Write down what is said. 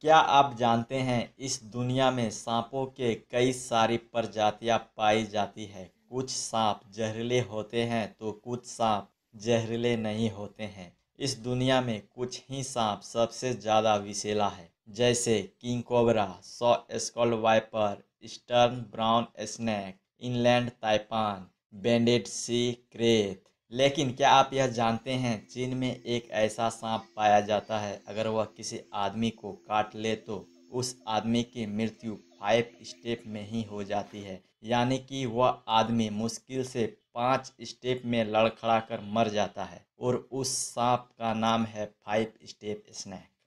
क्या आप जानते हैं इस दुनिया में सांपों के कई सारी प्रजातियां पाई जाती है कुछ सांप जहरीले होते हैं तो कुछ सांप जहरीले नहीं होते हैं इस दुनिया में कुछ ही सांप सबसे ज़्यादा विशेला है जैसे king cobra saw scale viper eastern brown snake inland taipan banded sea krait लेकिन क्या आप यह जानते हैं चीन में एक ऐसा सांप पाया जाता है अगर वह किसी आदमी को काट ले तो उस आदमी की मृत्यु फाइव स्टेप में ही हो जाती है यानी कि वह आदमी मुश्किल से पाँच स्टेप में लड़खड़ा कर मर जाता है और उस सांप का नाम है फाइव स्टेप स्नैक